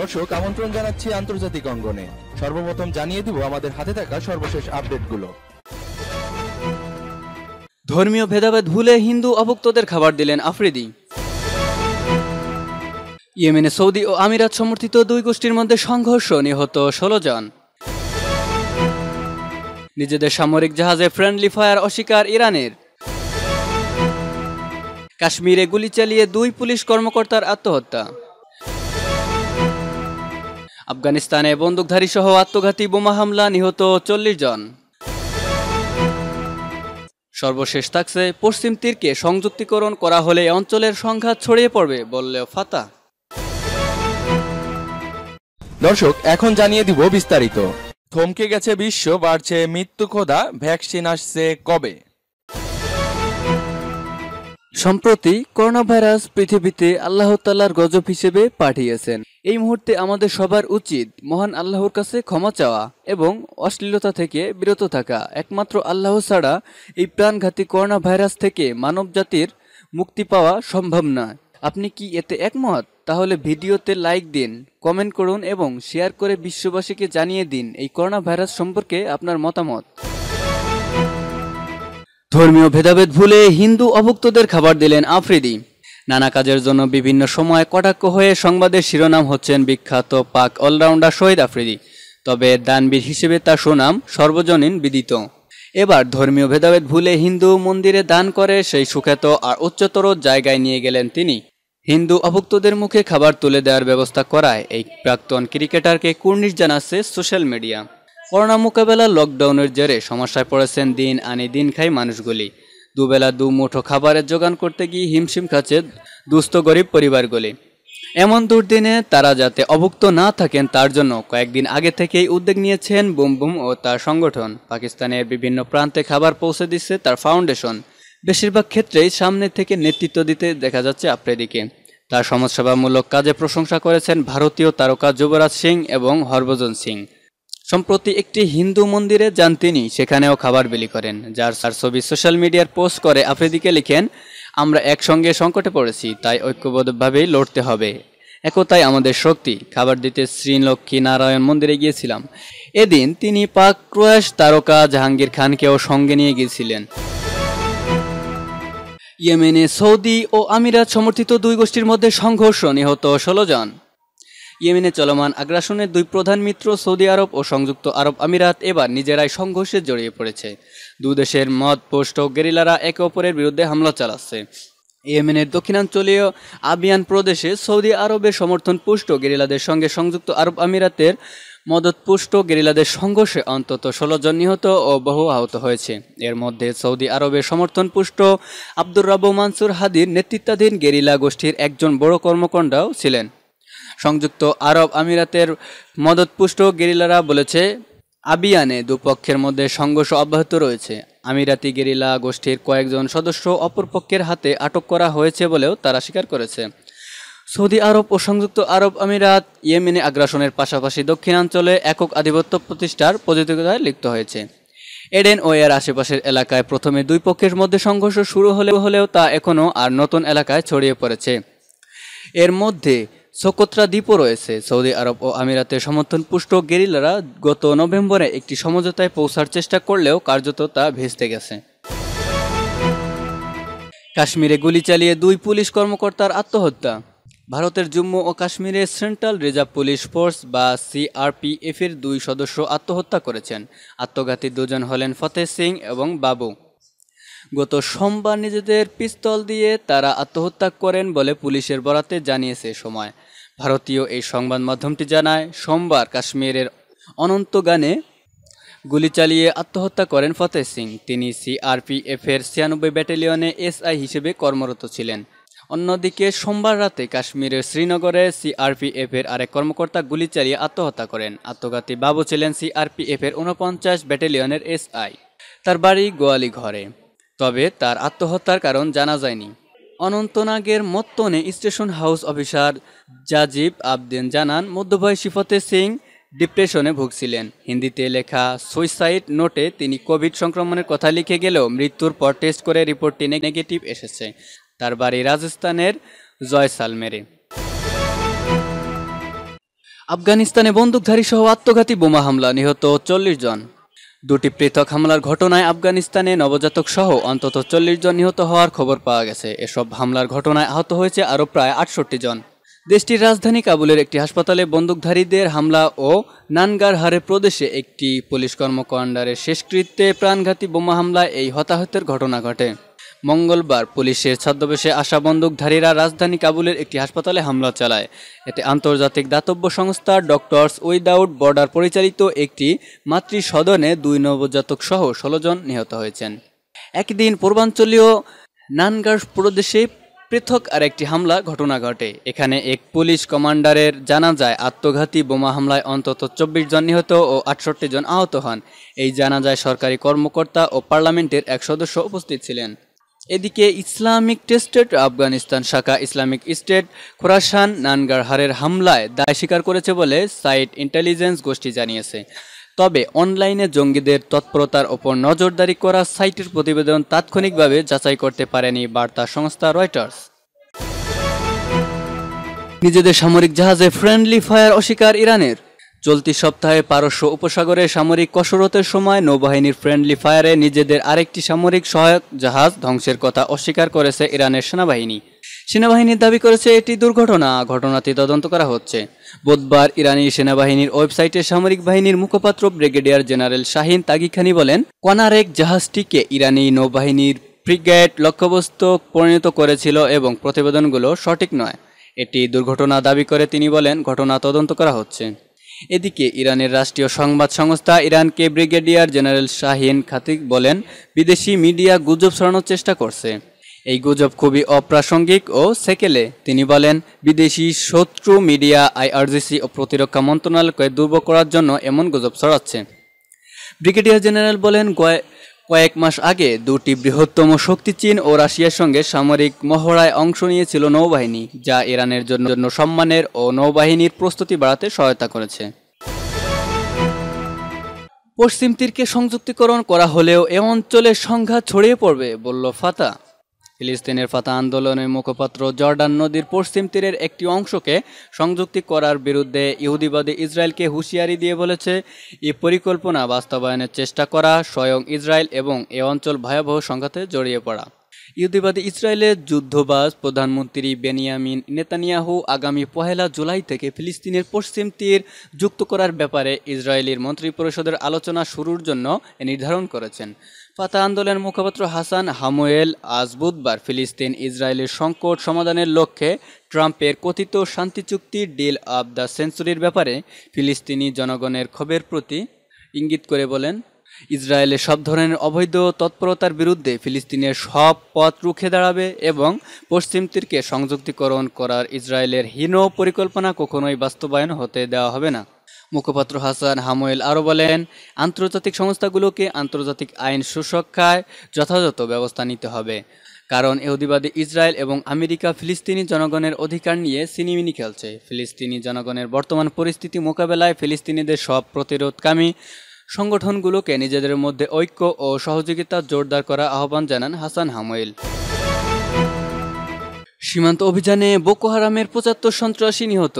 দর্শক আমন্ত্রণ জানাচ্ছি আন্তর্জাতিক অঙ্গনে সর্বপ্রথম জানিয়ে দিব আমাদের হাতে থাকা সর্বশেষ আপডেটগুলো ধর্মীয় ভেদাভেদ ভুলে হিন্দু অভুক্তদের খাবার দিলেন আফ্রিদি ইয়েমেনে সৌদি ও আমিরাত সমর্থিত দুই গোষ্ঠীর মধ্যে সংঘর্ষ নিহত ষোলো জন নিজেদের সামরিক জাহাজে ফ্রেন্ডলি ফায়ার অস্বীকার ইরানের কাশ্মীরে গুলি চালিয়ে দুই পুলিশ কর্মকর্তার আত্মহত্যা আফগানিস্তানে বন্দুকধারী সহ আত্মঘাতী বোমা হামলা নিহত চল্লিশ জন সর্বশেষ থাকছে পশ্চিম তীরকে সংযুক্তিকরণ করা হলে অঞ্চলের সংঘাত ছড়িয়ে পড়বে বললেও ফাতা দর্শক এখন জানিয়ে দিব বিস্তারিত থমকে গেছে বিশ্ব বাড়ছে মৃত্যু খোদা ভ্যাকসিন আসছে কবে সম্প্রতি করোনা ভাইরাস পৃথিবীতে আল্লাহ তাল্লার গজব হিসেবে পাঠিয়েছেন এই মুহূর্তে আমাদের সবার উচিত মহান আল্লাহর কাছে ক্ষমা চাওয়া এবং অশ্লীলতা থেকে বিরত থাকা একমাত্র আল্লাহ ছাড়া এই প্রাণঘাতী করোনা ভাইরাস থেকে মানব জাতির মুক্তি পাওয়া সম্ভব নয় আপনি কি এতে একমত তাহলে ভিডিওতে লাইক দিন কমেন্ট করুন এবং শেয়ার করে বিশ্ববাসীকে জানিয়ে দিন এই করোনা ভাইরাস সম্পর্কে আপনার মতামত ধর্মীয় ভেদাভেদ ভুলে হিন্দু অভুক্তদের খাবার দিলেন আফ্রিদি নানা কাজের জন্য বিভিন্ন সময় কটাক্ষ হয়ে সংবাদের শিরোনাম হচ্ছেন বিখ্যাত পাক অলরাউন্ডার শহীদ আফ্রিদি তবে দানবীর হিসেবে তার সুনাম সর্বজনীন বিদিত এবার ধর্মীয় ভেদাভেদ ভুলে হিন্দু মন্দিরে দান করে সেই সুখ্যাত আর উচ্চতর জায়গায় নিয়ে গেলেন তিনি হিন্দু অভুক্তদের মুখে খাবার তুলে দেওয়ার ব্যবস্থা করায় এই প্রাক্তন ক্রিকেটারকে কুর্নিশ জানাচ্ছে সোশ্যাল মিডিয়া করোনা মোকাবেলা লকডাউনের জেরে সমস্যায় পড়েছেন দিন আনি দিন খাই মানুষগুলি দুবেলা দু মুঠো খাবারের যোগান করতে গিয়ে হিমশিম খাচ্ছে দুস্থ গরিব পরিবারগুলি এমন দুর্দিনে তারা যাতে অভুক্ত না থাকেন তার জন্য কয়েকদিন আগে থেকেই উদ্যোগ নিয়েছেন বুম বুম ও তার সংগঠন পাকিস্তানের বিভিন্ন প্রান্তে খাবার পৌঁছে দিচ্ছে তার ফাউন্ডেশন বেশিরভাগ ক্ষেত্রেই সামনে থেকে নেতৃত্ব দিতে দেখা যাচ্ছে আপ্রেদিকে তার সমাজসেবামূলক কাজে প্রশংসা করেছেন ভারতীয় তারকা যুবরাজ সিং এবং হরভজন সিং সম্প্রতি একটি হিন্দু মন্দিরে যান তিনি সেখানেও খাবার বিলি করেন যার সার ছবি সোশ্যাল মিডিয়ার পোস্ট করে আফ্রিদিকে লিখেন আমরা একসঙ্গে সংকটে পড়েছি তাই ঐক্যবদ্ধভাবেই লড়তে হবে একতাই আমাদের শক্তি খাবার দিতে শ্রীলক্ষ্মী নারায়ণ মন্দিরে গিয়েছিলাম এদিন তিনি পাক ক্রয়াস তারকা জাহাঙ্গীর খানকেও সঙ্গে নিয়ে গিয়েছিলেন ইয়েমেনে সৌদি ও আমিরাত সমর্থিত দুই গোষ্ঠীর মধ্যে সংঘর্ষ নিহত ষোলো জন ইয়েমেনে চলমান আগ্রাসনের দুই প্রধান মিত্র সৌদি আরব ও সংযুক্ত আরব আমিরাত এবার নিজেরাই সংঘর্ষে জড়িয়ে পড়েছে দুদেশের মদ পোস্ট গেরিলারা একে অপরের বিরুদ্ধে হামলা চালাচ্ছে ইয়েমেনের দক্ষিণাঞ্চলীয় আবিয়ান প্রদেশে সৌদি আরবের সমর্থন পুষ্ট গেরিলাদের সঙ্গে সংযুক্ত আরব আমিরাতের মদতপুষ্ট গেরিলাদের সংঘর্ষে অন্তত ষোলো জন নিহত ও বহু আহত হয়েছে এর মধ্যে সৌদি আরবের সমর্থন পুষ্ট আব্দুর রাবু মানসুর হাদির নেতৃত্বাধীন গেরিলা গোষ্ঠীর একজন বড় কর্মকণ্ডাও ছিলেন সংযুক্ত আরব আমিরাতের মদতপুষ্ট গেরিলারা বলেছে আবিয়ানে দুপক্ষের মধ্যে সংঘর্ষ অব্যাহত রয়েছে আমিরাতি গেরিলা গোষ্ঠীর কয়েকজন সদস্য অপরপক্ষের হাতে আটক করা হয়েছে বলেও তারা স্বীকার করেছে সৌদি আরব ও সংযুক্ত আরব আমিরাত ইয়েমেনে আগ্রাসনের পাশাপাশি দক্ষিণাঞ্চলে একক আধিপত্য প্রতিষ্ঠার প্রতিযোগিতায় লিপ্ত হয়েছে এডেন ও এর আশেপাশের এলাকায় প্রথমে দুই পক্ষের মধ্যে সংঘর্ষ শুরু হলেও হলেও তা এখনও আর নতুন এলাকায় ছড়িয়ে পড়েছে এর মধ্যে সকোত্রা দ্বীপও রয়েছে সৌদি আরব ও আমিরাতের সমর্থনপুষ্ট গেরিলারা গত নভেম্বরে একটি সমঝোতায় পৌঁছার চেষ্টা করলেও কার্যত তা ভেস্তে গেছে কাশ্মীরে গুলি চালিয়ে দুই পুলিশ কর্মকর্তার আত্মহত্যা ভারতের জম্মু ও কাশ্মীরে সেন্ট্রাল রিজার্ভ পুলিশ ফোর্স বা সিআরপিএফের দুই সদস্য আত্মহত্যা করেছেন আত্মঘাতী দুজন হলেন ফতেহ সিং এবং বাবু গত সোমবার নিজেদের পিস্তল দিয়ে তারা আত্মহত্যা করেন বলে পুলিশের বরাতে জানিয়েছে সময় ভারতীয় এই সংবাদ মাধ্যমটি জানায় সোমবার কাশ্মীরের অনন্ত গানে গুলি চালিয়ে আত্মহত্যা করেন ফতেহ সিং তিনি সিআরপিএফের ছিয়ানব্বই ব্যাটালিয়নে এসআই হিসেবে কর্মরত ছিলেন অন্যদিকে সোমবার রাতে কাশ্মীরের শ্রীনগরে সিআরপিএফের আরেক কর্মকর্তা গুলি চালিয়ে আত্মহত্যা করেন আত্মঘাতী বাবু ছিলেন সিআরপিএফের উনপঞ্চাশ ব্যাটালিয়নের এসআই তার বাড়ি গোয়ালি ঘরে তবে তার আত্মহত্যার কারণ জানা যায়নি অনন্তনাগের মত্তনে station house officer Jazib Abidin জানান মধ্যবয়সী ফতে সিং ডিপ্রেশনে ভুগছিলেন হিন্দিতে লেখা সুইসাইড নোটে তিনি কোভিড সংক্রমণের কথা লিখে গেলেও মৃত্যুর পর টেস্ট করে রিপোর্টটি নেগেটিভ এসেছে তার বাড়ি রাজস্থানের জয়সালমেরে আফগানিস্তানে বন্দুকধারী সহ আত্মঘাতী বোমা হামলা নিহত চল্লিশ জন দুটি পৃথক হামলার ঘটনায় আফগানিস্তানে নবজাতক সহ অন্তত চল্লিশ জন নিহত হওয়ার খবর পাওয়া গেছে এসব হামলার ঘটনায় আহত হয়েছে আরও প্রায় আটষট্টি জন দেশটির রাজধানী কাবুলের একটি হাসপাতালে বন্দুকধারীদের হামলা ও হারে প্রদেশে একটি পুলিশ কর্মকাণ্ডারের শেষকৃত্যে প্রাণঘাতী বোমা হামলায় এই হতাহতের ঘটনা ঘটে মঙ্গলবার পুলিশের ছদ্মবেশে আসা বন্দুকধারীরা রাজধানী কাবুলের একটি হাসপাতালে হামলা চালায় এতে আন্তর্জাতিক দাতব্য সংস্থা ডক্টরস উইদাউট বর্ডার পরিচালিত একটি মাতৃ সদনে দুই নবজাতক সহ ষোলো জন নিহত হয়েছেন একদিন পূর্বাঞ্চলীয় নানগার প্রদেশে পৃথক আর একটি হামলা ঘটনা ঘটে এখানে এক পুলিশ কমান্ডারের জানা যায় আত্মঘাতী বোমা হামলায় অন্তত চব্বিশ জন নিহত ও আটষট্টি জন আহত হন এই জানাজায় সরকারি কর্মকর্তা ও পার্লামেন্টের এক সদস্য উপস্থিত ছিলেন এদিকে ইসলামিক টেস্টেড আফগানিস্তান শাখা ইসলামিক স্টেট খোরাসান নানগারহারের হামলায় দায় স্বীকার করেছে বলে সাইট ইন্টেলিজেন্স গোষ্ঠী জানিয়েছে তবে অনলাইনে জঙ্গিদের তৎপরতার ওপর নজরদারি করা সাইটের প্রতিবেদন তাৎক্ষণিকভাবে যাচাই করতে পারেনি বার্তা সংস্থা রয়টার্স নিজেদের সামরিক জাহাজে ফ্রেন্ডলি ফায়ার অস্বীকার ইরানের চলতি সপ্তাহে পারস্য উপসাগরে সামরিক কসরতের সময় নৌবাহিনীর ফ্রেন্ডলি ফায়ারে নিজেদের আরেকটি সামরিক সহায়ক জাহাজ ধ্বংসের কথা অস্বীকার করেছে ইরানের সেনাবাহিনী সেনাবাহিনীর দাবি করেছে এটি দুর্ঘটনা ঘটনাটি তদন্ত করা হচ্ছে বুধবার ইরানি সেনাবাহিনীর ওয়েবসাইটে সামরিক বাহিনীর মুখপাত্র ব্রিগেডিয়ার জেনারেল শাহিন তাগিখানি বলেন কনারেক জাহাজটিকে ইরানি নৌবাহিনীর ফ্রিগেট লক্ষ্যবস্তু পরিণত করেছিল এবং প্রতিবেদনগুলো সঠিক নয় এটি দুর্ঘটনা দাবি করে তিনি বলেন ঘটনা তদন্ত করা হচ্ছে এদিকে ইরানের রাষ্ট্রীয় সংবাদ সংস্থা ইরানকে ব্রিগেডিয়ার জেনারেল শাহিন খাতিক বলেন বিদেশি মিডিয়া গুজব ছড়ানোর চেষ্টা করছে এই গুজব খুবই অপ্রাসঙ্গিক ও সেকেলে তিনি বলেন বিদেশি শত্রু মিডিয়া আইআরজিসি ও প্রতিরক্ষা মন্ত্রণালয়কে দুর্বল করার জন্য এমন গুজব ছড়াচ্ছে ব্রিগেডিয়ার জেনারেল বলেন কয়েক মাস আগে দুটি বৃহত্তম শক্তি চীন ও রাশিয়ার সঙ্গে সামরিক মহড়ায় অংশ নিয়েছিল নৌবাহিনী যা ইরানের জন্য সম্মানের ও নৌবাহিনীর প্রস্তুতি বাড়াতে সহায়তা করেছে পশ্চিম তীরকে সংযুক্তিকরণ করা হলেও এ অঞ্চলে সংঘাত ছড়িয়ে পড়বে বলল ফাতা ফিলিস্তিনের ফাতা আন্দোলনের মুখপাত্র জর্ডান নদীর পশ্চিম তীরের একটি অংশকে সংযুক্তি করার বিরুদ্ধে ইহুদিবাদী ইসরায়েলকে হুঁশিয়ারি দিয়ে বলেছে এই পরিকল্পনা বাস্তবায়নের চেষ্টা করা স্বয়ং ইসরায়েল এবং এ অঞ্চল ভয়াবহ সংঘাতে জড়িয়ে পড়া ইহুদিবাদী ইসরায়েলের যুদ্ধবাজ প্রধানমন্ত্রী বেনিয়ামিন নেতানিয়াহু আগামী পহেলা জুলাই থেকে ফিলিস্তিনের পশ্চিম তীর যুক্ত করার ব্যাপারে ইসরায়েলের মন্ত্রিপরিষদের আলোচনা শুরুর জন্য নির্ধারণ করেছেন ফাতা আন্দোলনের মুখপাত্র হাসান হামুয়েল আজ বুধবার ফিলিস্তিন ইসরায়েলের সংকট সমাধানের লক্ষ্যে ট্রাম্পের কথিত শান্তি চুক্তি ডিল অব দ্য সেঞ্চুরির ব্যাপারে ফিলিস্তিনি জনগণের ক্ষোভের প্রতি ইঙ্গিত করে বলেন ইসরায়েলে সব ধরনের অবৈধ তৎপরতার বিরুদ্ধে ফিলিস্তিনের সব পথ রুখে দাঁড়াবে এবং পশ্চিম তীরকে সংযুক্তিকরণ করার ইসরায়েলের হীন পরিকল্পনা কখনোই বাস্তবায়ন হতে দেওয়া হবে না মুখপাত্র হাসান হামোয়েল আরও বলেন আন্তর্জাতিক সংস্থাগুলোকে আন্তর্জাতিক আইন সুরক্ষায় যথাযথ ব্যবস্থা নিতে হবে কারণ এহুদিবাদী ইসরায়েল এবং আমেরিকা ফিলিস্তিনি জনগণের অধিকার নিয়ে সিনিমিনি খেলছে ফিলিস্তিনি জনগণের বর্তমান পরিস্থিতি মোকাবেলায় ফিলিস্তিনিদের সব প্রতিরোধকামী সংগঠনগুলোকে নিজেদের মধ্যে ঐক্য ও সহযোগিতা জোরদার করা আহ্বান জানান হাসান হামোয়েল সীমান্ত অভিযানে বোকো হারামের পঁচাত্তর সন্ত্রাসী নিহত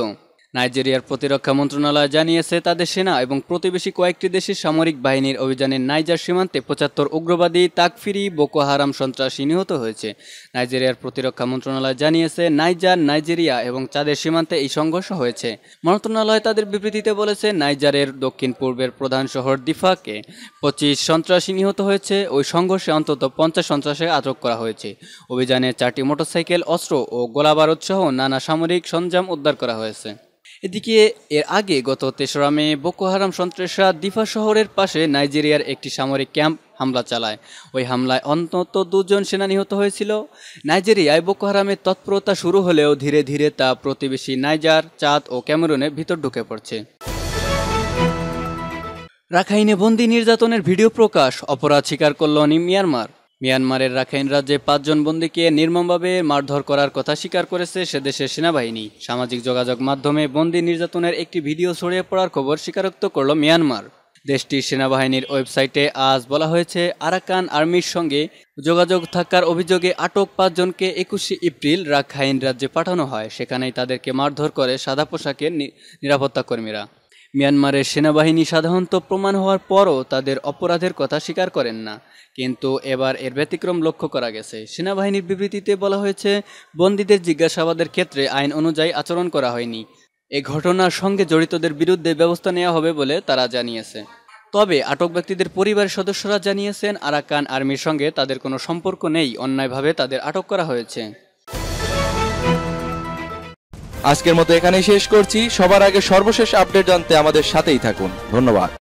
নাইজেরিয়ার প্রতিরক্ষা মন্ত্রণালয় জানিয়েছে তাদের সেনা এবং প্রতিবেশী কয়েকটি দেশের সামরিক বাহিনীর অভিযানে নাইজার সীমান্তে পঁচাত্তর উগ্রবাদী তাকফিরি বোকো হারাম সন্ত্রাসী নিহত হয়েছে নাইজেরিয়ার প্রতিরক্ষা মন্ত্রণালয় জানিয়েছে নাইজার নাইজেরিয়া এবং চাঁদের সীমান্তে এই সংঘর্ষ হয়েছে মন্ত্রণালয় তাদের বিবৃতিতে বলেছে নাইজারের দক্ষিণ পূর্বের প্রধান শহর দিফাকে পঁচিশ সন্ত্রাসী নিহত হয়েছে ওই সংঘর্ষে অন্তত পঞ্চাশ সন্ত্রাসে আটক করা হয়েছে অভিযানে চারটি মোটরসাইকেল অস্ত্র ও গোলাবারুদসহ নানা সামরিক সরঞ্জাম উদ্ধার করা হয়েছে এদিকে এর আগে গত তেসরা মে বোকো হারাম সন্ত্রাসরা দিফা শহরের পাশে নাইজেরিয়ার একটি সামরিক ক্যাম্প হামলা চালায় ওই হামলায় অন্তত দুজন সেনা নিহত হয়েছিল নাইজেরিয়ায় বোকো হারামের তৎপরতা শুরু হলেও ধীরে ধীরে তা প্রতিবেশী নাইজার চাঁদ ও ক্যামেরুনে ভিতর ঢুকে পড়ছে রাখাইনে বন্দি নির্যাতনের ভিডিও প্রকাশ অপরাধ স্বীকার করল মিয়ানমার মিয়ানমারের রাখাইন রাজ্যে পাঁচজন বন্দীকে নির্মমভাবে মারধর করার কথা স্বীকার করেছে সে দেশের সেনাবাহিনী সামাজিক যোগাযোগ মাধ্যমে বন্দী নির্যাতনের একটি ভিডিও ছড়িয়ে পড়ার খবর স্বীকারোক্ত করল মিয়ানমার দেশটির সেনাবাহিনীর ওয়েবসাইটে আজ বলা হয়েছে আরাকান আর্মির সঙ্গে যোগাযোগ থাকার অভিযোগে আটক পাঁচজনকে একুশে এপ্রিল রাখাইন রাজ্যে পাঠানো হয় সেখানেই তাদেরকে মারধর করে সাদা পোশাকের নিরাপত্তা কর্মীরা মিয়ানমারের সেনাবাহিনী সাধারণত প্রমাণ হওয়ার পরও তাদের অপরাধের কথা স্বীকার করেন না কিন্তু এবার এর ব্যতিক্রম লক্ষ্য করা গেছে সেনাবাহিনীর বিবৃতিতে বলা হয়েছে বন্দীদের জিজ্ঞাসাবাদের ক্ষেত্রে আইন অনুযায়ী আচরণ করা হয়নি এ ঘটনার সঙ্গে জড়িতদের বিরুদ্ধে ব্যবস্থা নেওয়া হবে বলে তারা জানিয়েছে তবে আটক ব্যক্তিদের পরিবারের সদস্যরা জানিয়েছেন আরাকান আর্মির সঙ্গে তাদের কোনো সম্পর্ক নেই অন্যায়ভাবে তাদের আটক করা হয়েছে আজকের মতো এখানেই শেষ করছি সবার আগে সর্বশেষ আপডেট জানতে আমাদের সাথেই থাকুন ধন্যবাদ